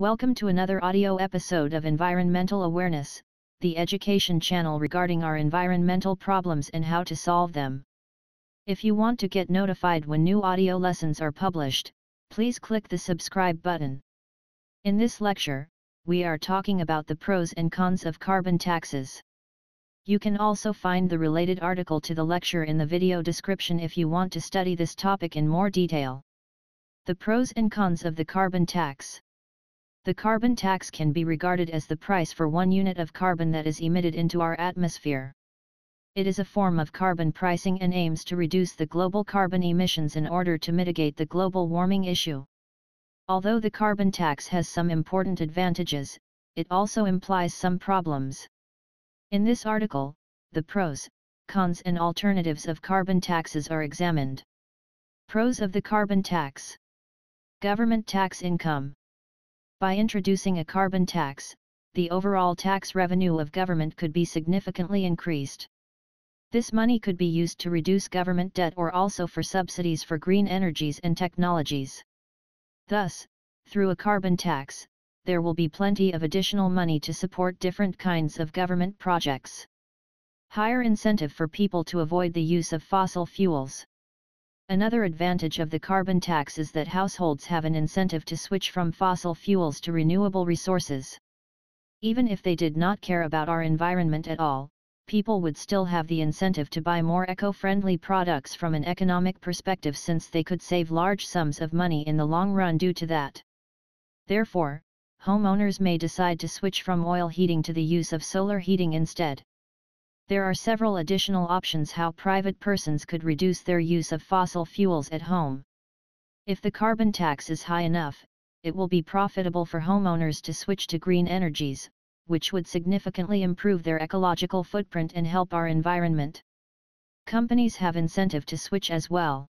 Welcome to another audio episode of Environmental Awareness, the education channel regarding our environmental problems and how to solve them. If you want to get notified when new audio lessons are published, please click the subscribe button. In this lecture, we are talking about the pros and cons of carbon taxes. You can also find the related article to the lecture in the video description if you want to study this topic in more detail. The pros and cons of the carbon tax. The carbon tax can be regarded as the price for one unit of carbon that is emitted into our atmosphere. It is a form of carbon pricing and aims to reduce the global carbon emissions in order to mitigate the global warming issue. Although the carbon tax has some important advantages, it also implies some problems. In this article, the pros, cons and alternatives of carbon taxes are examined. Pros of the carbon tax Government tax income by introducing a carbon tax, the overall tax revenue of government could be significantly increased. This money could be used to reduce government debt or also for subsidies for green energies and technologies. Thus, through a carbon tax, there will be plenty of additional money to support different kinds of government projects. Higher incentive for people to avoid the use of fossil fuels. Another advantage of the carbon tax is that households have an incentive to switch from fossil fuels to renewable resources. Even if they did not care about our environment at all, people would still have the incentive to buy more eco-friendly products from an economic perspective since they could save large sums of money in the long run due to that. Therefore, homeowners may decide to switch from oil heating to the use of solar heating instead. There are several additional options how private persons could reduce their use of fossil fuels at home. If the carbon tax is high enough, it will be profitable for homeowners to switch to green energies, which would significantly improve their ecological footprint and help our environment. Companies have incentive to switch as well.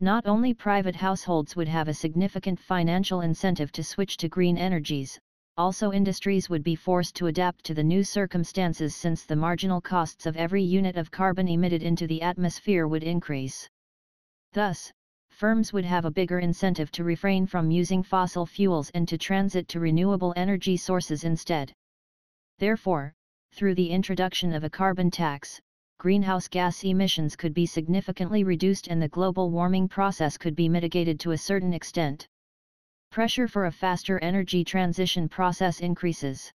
Not only private households would have a significant financial incentive to switch to green energies, also industries would be forced to adapt to the new circumstances since the marginal costs of every unit of carbon emitted into the atmosphere would increase. Thus, firms would have a bigger incentive to refrain from using fossil fuels and to transit to renewable energy sources instead. Therefore, through the introduction of a carbon tax, greenhouse gas emissions could be significantly reduced and the global warming process could be mitigated to a certain extent pressure for a faster energy transition process increases.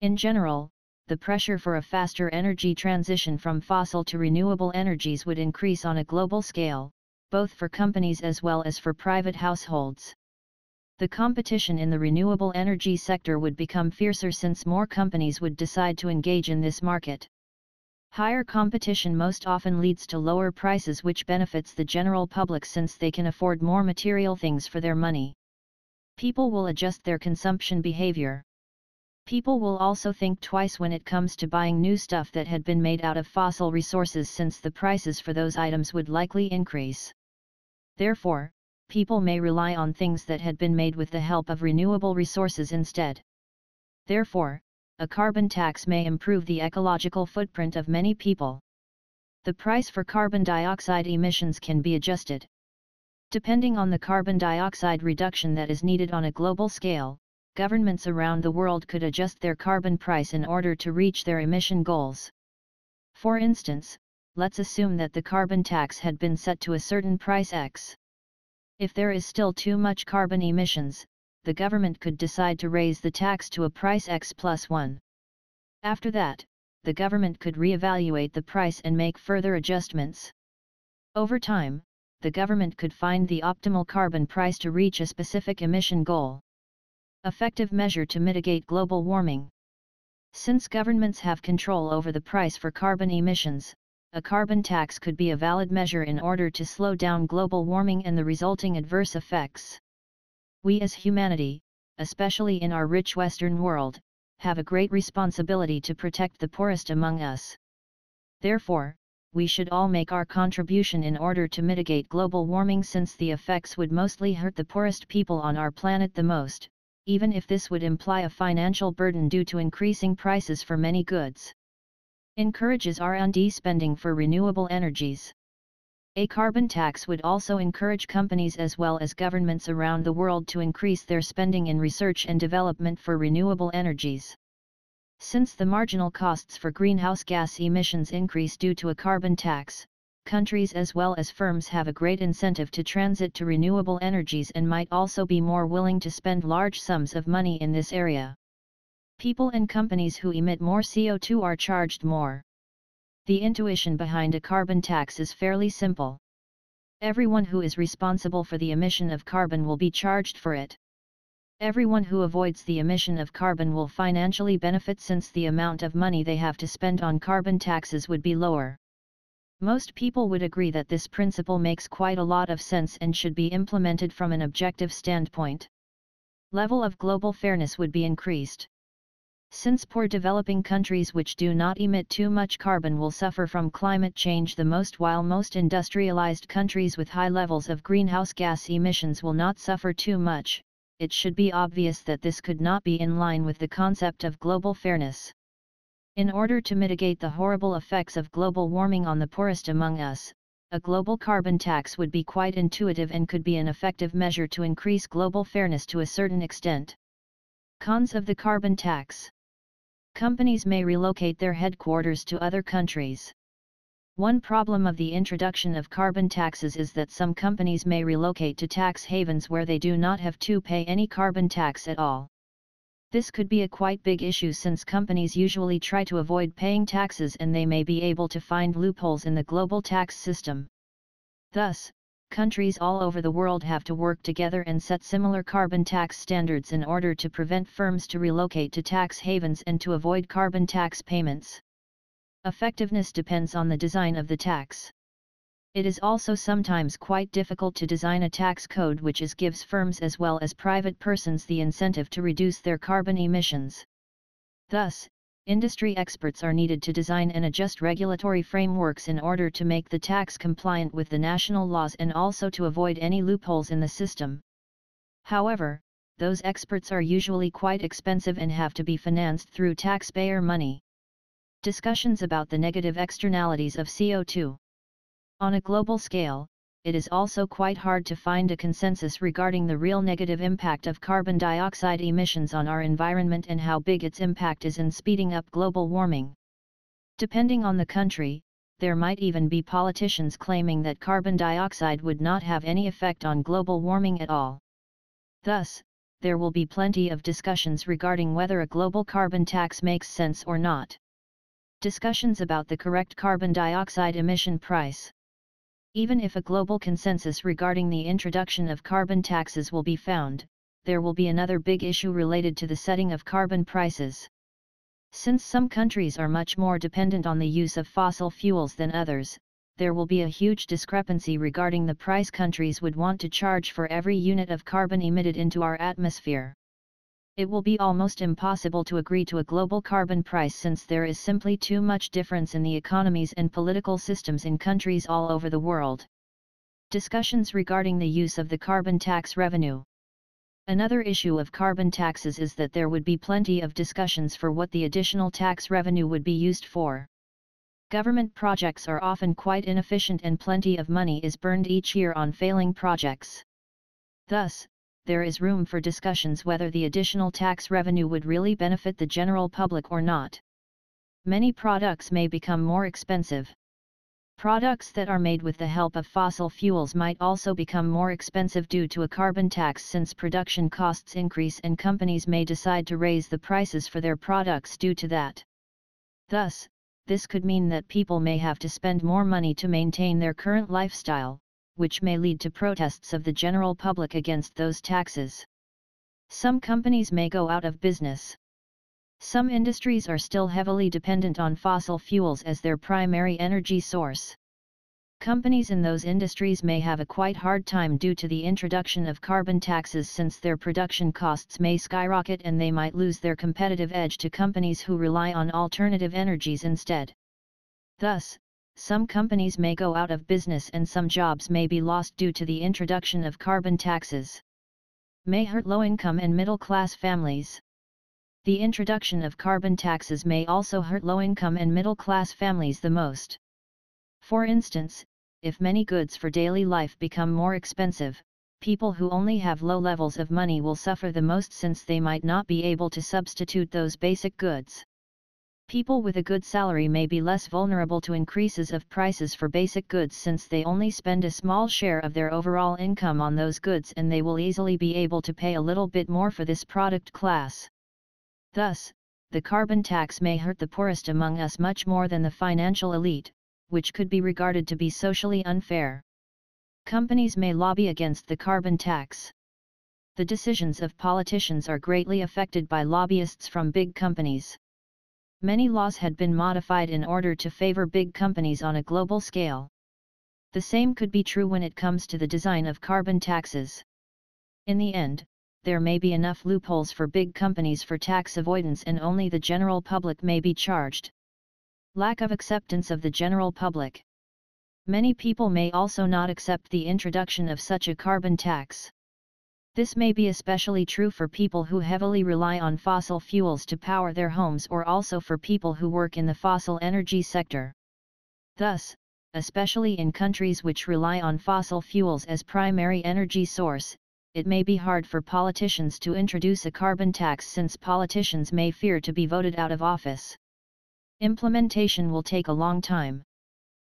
In general, the pressure for a faster energy transition from fossil to renewable energies would increase on a global scale, both for companies as well as for private households. The competition in the renewable energy sector would become fiercer since more companies would decide to engage in this market. Higher competition most often leads to lower prices which benefits the general public since they can afford more material things for their money. People will adjust their consumption behavior. People will also think twice when it comes to buying new stuff that had been made out of fossil resources since the prices for those items would likely increase. Therefore, people may rely on things that had been made with the help of renewable resources instead. Therefore, a carbon tax may improve the ecological footprint of many people. The price for carbon dioxide emissions can be adjusted, Depending on the carbon dioxide reduction that is needed on a global scale, governments around the world could adjust their carbon price in order to reach their emission goals. For instance, let's assume that the carbon tax had been set to a certain price X. If there is still too much carbon emissions, the government could decide to raise the tax to a price X plus 1. After that, the government could reevaluate the price and make further adjustments. Over time, the government could find the optimal carbon price to reach a specific emission goal. Effective measure to mitigate global warming. Since governments have control over the price for carbon emissions, a carbon tax could be a valid measure in order to slow down global warming and the resulting adverse effects. We as humanity, especially in our rich Western world, have a great responsibility to protect the poorest among us. Therefore, we should all make our contribution in order to mitigate global warming since the effects would mostly hurt the poorest people on our planet the most, even if this would imply a financial burden due to increasing prices for many goods. Encourages R&D spending for renewable energies. A carbon tax would also encourage companies as well as governments around the world to increase their spending in research and development for renewable energies. Since the marginal costs for greenhouse gas emissions increase due to a carbon tax, countries as well as firms have a great incentive to transit to renewable energies and might also be more willing to spend large sums of money in this area. People and companies who emit more CO2 are charged more. The intuition behind a carbon tax is fairly simple. Everyone who is responsible for the emission of carbon will be charged for it. Everyone who avoids the emission of carbon will financially benefit since the amount of money they have to spend on carbon taxes would be lower. Most people would agree that this principle makes quite a lot of sense and should be implemented from an objective standpoint. Level of global fairness would be increased. Since poor developing countries which do not emit too much carbon will suffer from climate change the most while most industrialized countries with high levels of greenhouse gas emissions will not suffer too much, it should be obvious that this could not be in line with the concept of global fairness. In order to mitigate the horrible effects of global warming on the poorest among us, a global carbon tax would be quite intuitive and could be an effective measure to increase global fairness to a certain extent. Cons of the carbon tax Companies may relocate their headquarters to other countries. One problem of the introduction of carbon taxes is that some companies may relocate to tax havens where they do not have to pay any carbon tax at all. This could be a quite big issue since companies usually try to avoid paying taxes and they may be able to find loopholes in the global tax system. Thus, countries all over the world have to work together and set similar carbon tax standards in order to prevent firms to relocate to tax havens and to avoid carbon tax payments. Effectiveness depends on the design of the tax. It is also sometimes quite difficult to design a tax code which is gives firms as well as private persons the incentive to reduce their carbon emissions. Thus, industry experts are needed to design and adjust regulatory frameworks in order to make the tax compliant with the national laws and also to avoid any loopholes in the system. However, those experts are usually quite expensive and have to be financed through taxpayer money discussions about the negative externalities of CO2. On a global scale, it is also quite hard to find a consensus regarding the real negative impact of carbon dioxide emissions on our environment and how big its impact is in speeding up global warming. Depending on the country, there might even be politicians claiming that carbon dioxide would not have any effect on global warming at all. Thus, there will be plenty of discussions regarding whether a global carbon tax makes sense or not. Discussions about the correct carbon dioxide emission price. Even if a global consensus regarding the introduction of carbon taxes will be found, there will be another big issue related to the setting of carbon prices. Since some countries are much more dependent on the use of fossil fuels than others, there will be a huge discrepancy regarding the price countries would want to charge for every unit of carbon emitted into our atmosphere. It will be almost impossible to agree to a global carbon price since there is simply too much difference in the economies and political systems in countries all over the world. Discussions regarding the use of the carbon tax revenue. Another issue of carbon taxes is that there would be plenty of discussions for what the additional tax revenue would be used for. Government projects are often quite inefficient and plenty of money is burned each year on failing projects. Thus, there is room for discussions whether the additional tax revenue would really benefit the general public or not. Many products may become more expensive. Products that are made with the help of fossil fuels might also become more expensive due to a carbon tax since production costs increase and companies may decide to raise the prices for their products due to that. Thus, this could mean that people may have to spend more money to maintain their current lifestyle, which may lead to protests of the general public against those taxes. Some companies may go out of business. Some industries are still heavily dependent on fossil fuels as their primary energy source. Companies in those industries may have a quite hard time due to the introduction of carbon taxes since their production costs may skyrocket and they might lose their competitive edge to companies who rely on alternative energies instead. Thus, some companies may go out of business and some jobs may be lost due to the introduction of carbon taxes. May hurt low-income and middle-class families. The introduction of carbon taxes may also hurt low-income and middle-class families the most. For instance, if many goods for daily life become more expensive, people who only have low levels of money will suffer the most since they might not be able to substitute those basic goods. People with a good salary may be less vulnerable to increases of prices for basic goods since they only spend a small share of their overall income on those goods and they will easily be able to pay a little bit more for this product class. Thus, the carbon tax may hurt the poorest among us much more than the financial elite, which could be regarded to be socially unfair. Companies may lobby against the carbon tax. The decisions of politicians are greatly affected by lobbyists from big companies many laws had been modified in order to favor big companies on a global scale. The same could be true when it comes to the design of carbon taxes. In the end, there may be enough loopholes for big companies for tax avoidance and only the general public may be charged. Lack of acceptance of the general public. Many people may also not accept the introduction of such a carbon tax. This may be especially true for people who heavily rely on fossil fuels to power their homes or also for people who work in the fossil energy sector. Thus, especially in countries which rely on fossil fuels as primary energy source, it may be hard for politicians to introduce a carbon tax since politicians may fear to be voted out of office. Implementation will take a long time.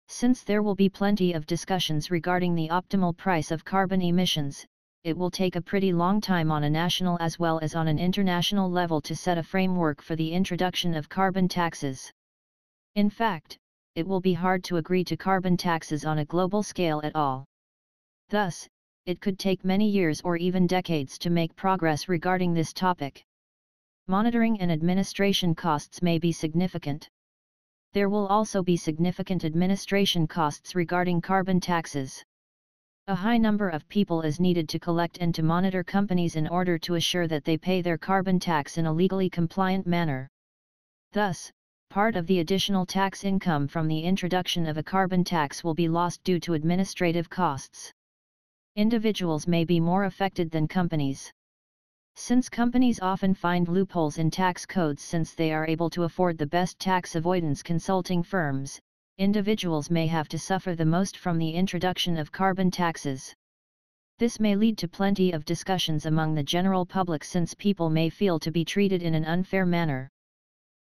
Since there will be plenty of discussions regarding the optimal price of carbon emissions, it will take a pretty long time on a national as well as on an international level to set a framework for the introduction of carbon taxes. In fact, it will be hard to agree to carbon taxes on a global scale at all. Thus, it could take many years or even decades to make progress regarding this topic. Monitoring and administration costs may be significant. There will also be significant administration costs regarding carbon taxes. A high number of people is needed to collect and to monitor companies in order to assure that they pay their carbon tax in a legally compliant manner. Thus, part of the additional tax income from the introduction of a carbon tax will be lost due to administrative costs. Individuals may be more affected than companies. Since companies often find loopholes in tax codes since they are able to afford the best tax avoidance consulting firms, individuals may have to suffer the most from the introduction of carbon taxes. This may lead to plenty of discussions among the general public since people may feel to be treated in an unfair manner.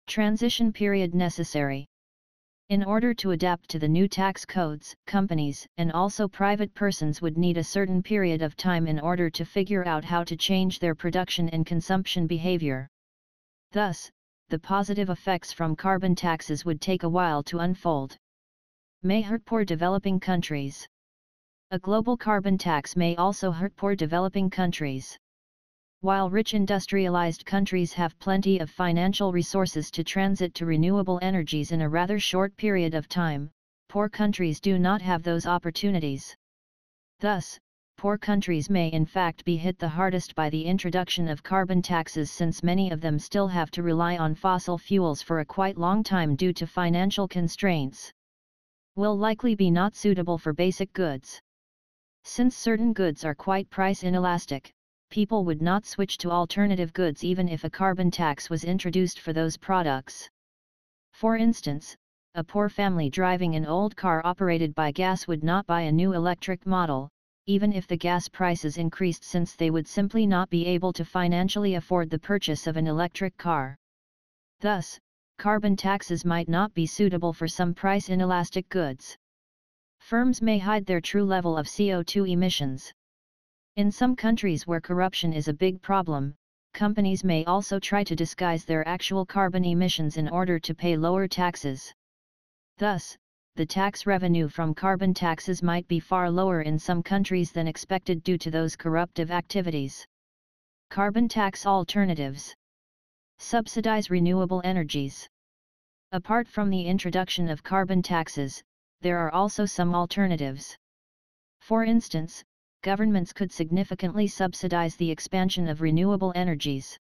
Transition period necessary. In order to adapt to the new tax codes, companies and also private persons would need a certain period of time in order to figure out how to change their production and consumption behavior. Thus, the positive effects from carbon taxes would take a while to unfold may hurt poor developing countries. A global carbon tax may also hurt poor developing countries. While rich industrialized countries have plenty of financial resources to transit to renewable energies in a rather short period of time, poor countries do not have those opportunities. Thus, poor countries may in fact be hit the hardest by the introduction of carbon taxes since many of them still have to rely on fossil fuels for a quite long time due to financial constraints will likely be not suitable for basic goods. Since certain goods are quite price inelastic, people would not switch to alternative goods even if a carbon tax was introduced for those products. For instance, a poor family driving an old car operated by gas would not buy a new electric model, even if the gas prices increased since they would simply not be able to financially afford the purchase of an electric car. Thus, carbon taxes might not be suitable for some price inelastic goods. Firms may hide their true level of CO2 emissions. In some countries where corruption is a big problem, companies may also try to disguise their actual carbon emissions in order to pay lower taxes. Thus, the tax revenue from carbon taxes might be far lower in some countries than expected due to those corruptive activities. Carbon tax alternatives subsidize renewable energies. Apart from the introduction of carbon taxes, there are also some alternatives. For instance, governments could significantly subsidize the expansion of renewable energies.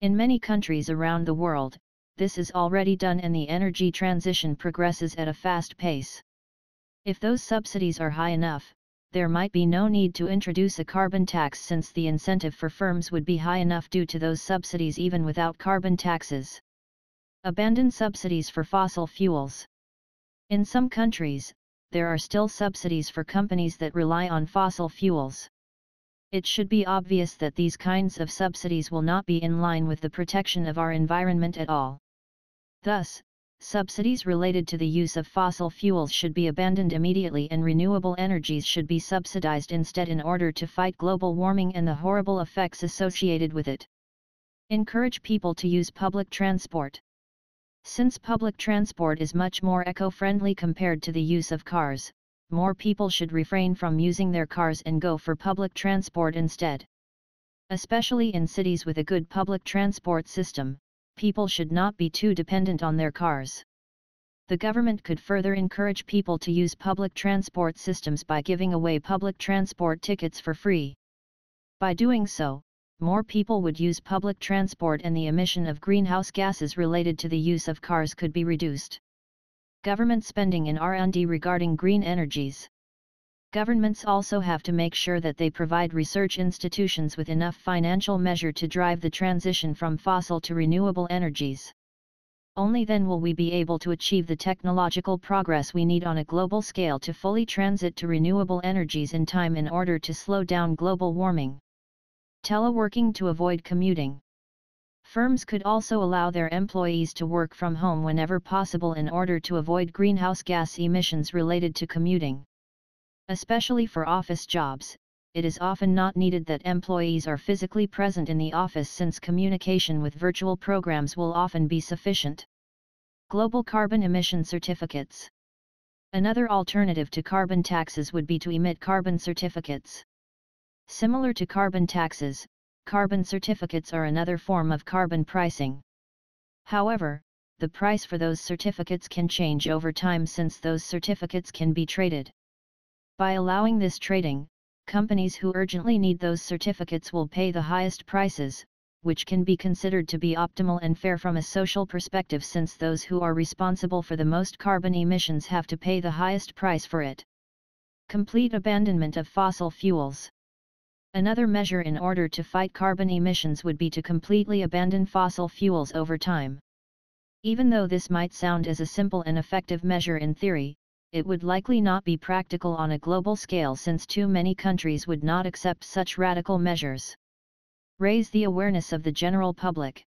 In many countries around the world, this is already done and the energy transition progresses at a fast pace. If those subsidies are high enough, there might be no need to introduce a carbon tax since the incentive for firms would be high enough due to those subsidies even without carbon taxes. Abandon subsidies for fossil fuels. In some countries, there are still subsidies for companies that rely on fossil fuels. It should be obvious that these kinds of subsidies will not be in line with the protection of our environment at all. Thus, subsidies related to the use of fossil fuels should be abandoned immediately and renewable energies should be subsidized instead in order to fight global warming and the horrible effects associated with it. Encourage people to use public transport. Since public transport is much more eco-friendly compared to the use of cars, more people should refrain from using their cars and go for public transport instead. Especially in cities with a good public transport system, people should not be too dependent on their cars. The government could further encourage people to use public transport systems by giving away public transport tickets for free. By doing so, more people would use public transport and the emission of greenhouse gases related to the use of cars could be reduced. Government spending in R&D regarding green energies. Governments also have to make sure that they provide research institutions with enough financial measure to drive the transition from fossil to renewable energies. Only then will we be able to achieve the technological progress we need on a global scale to fully transit to renewable energies in time in order to slow down global warming teleworking to avoid commuting. Firms could also allow their employees to work from home whenever possible in order to avoid greenhouse gas emissions related to commuting. Especially for office jobs, it is often not needed that employees are physically present in the office since communication with virtual programs will often be sufficient. Global Carbon Emission Certificates Another alternative to carbon taxes would be to emit carbon certificates. Similar to carbon taxes, carbon certificates are another form of carbon pricing. However, the price for those certificates can change over time since those certificates can be traded. By allowing this trading, companies who urgently need those certificates will pay the highest prices, which can be considered to be optimal and fair from a social perspective since those who are responsible for the most carbon emissions have to pay the highest price for it. Complete abandonment of fossil fuels. Another measure in order to fight carbon emissions would be to completely abandon fossil fuels over time. Even though this might sound as a simple and effective measure in theory, it would likely not be practical on a global scale since too many countries would not accept such radical measures. Raise the awareness of the general public.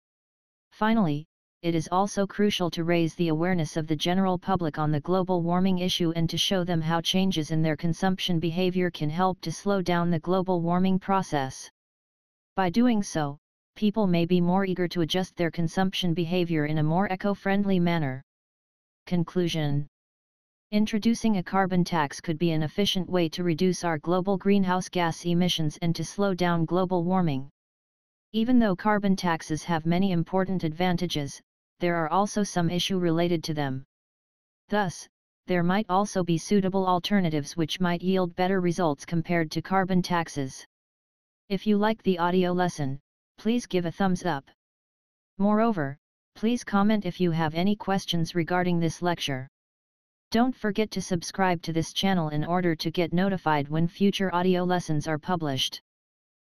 Finally, it is also crucial to raise the awareness of the general public on the global warming issue and to show them how changes in their consumption behavior can help to slow down the global warming process. By doing so, people may be more eager to adjust their consumption behavior in a more eco-friendly manner. Conclusion Introducing a carbon tax could be an efficient way to reduce our global greenhouse gas emissions and to slow down global warming. Even though carbon taxes have many important advantages, there are also some issue related to them. Thus, there might also be suitable alternatives which might yield better results compared to carbon taxes. If you like the audio lesson, please give a thumbs up. Moreover, please comment if you have any questions regarding this lecture. Don't forget to subscribe to this channel in order to get notified when future audio lessons are published.